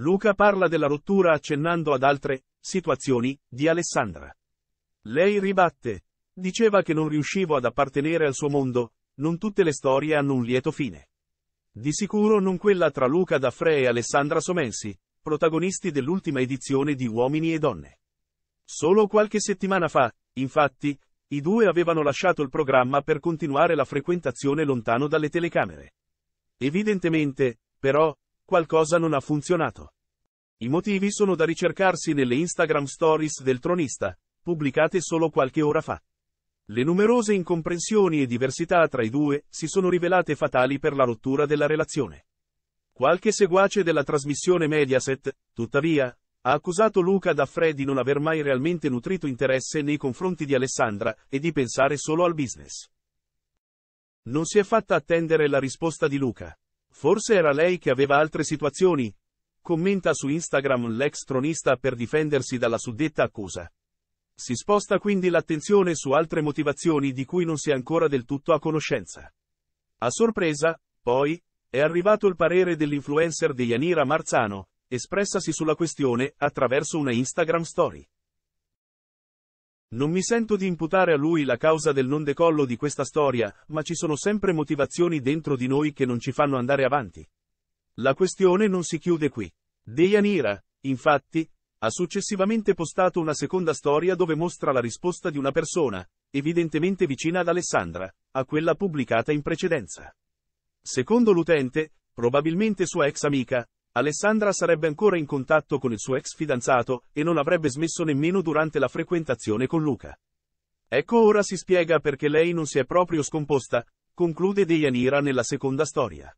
Luca parla della rottura accennando ad altre situazioni di Alessandra. Lei ribatte, diceva che non riuscivo ad appartenere al suo mondo, non tutte le storie hanno un lieto fine. Di sicuro non quella tra Luca Daffre e Alessandra Somensi, protagonisti dell'ultima edizione di Uomini e Donne. Solo qualche settimana fa, infatti, i due avevano lasciato il programma per continuare la frequentazione lontano dalle telecamere. Evidentemente, però, qualcosa non ha funzionato. I motivi sono da ricercarsi nelle Instagram stories del tronista, pubblicate solo qualche ora fa. Le numerose incomprensioni e diversità tra i due si sono rivelate fatali per la rottura della relazione. Qualche seguace della trasmissione Mediaset, tuttavia, ha accusato Luca Daffre di non aver mai realmente nutrito interesse nei confronti di Alessandra e di pensare solo al business. Non si è fatta attendere la risposta di Luca, Forse era lei che aveva altre situazioni? Commenta su Instagram l'ex tronista per difendersi dalla suddetta accusa. Si sposta quindi l'attenzione su altre motivazioni di cui non si è ancora del tutto a conoscenza. A sorpresa, poi, è arrivato il parere dell'influencer di Yanira Marzano, espressasi sulla questione attraverso una Instagram story. Non mi sento di imputare a lui la causa del non decollo di questa storia, ma ci sono sempre motivazioni dentro di noi che non ci fanno andare avanti. La questione non si chiude qui. Deianira, infatti, ha successivamente postato una seconda storia dove mostra la risposta di una persona, evidentemente vicina ad Alessandra, a quella pubblicata in precedenza. Secondo l'utente, probabilmente sua ex amica, Alessandra sarebbe ancora in contatto con il suo ex fidanzato e non avrebbe smesso nemmeno durante la frequentazione con Luca. Ecco ora si spiega perché lei non si è proprio scomposta, conclude Deianira nella seconda storia.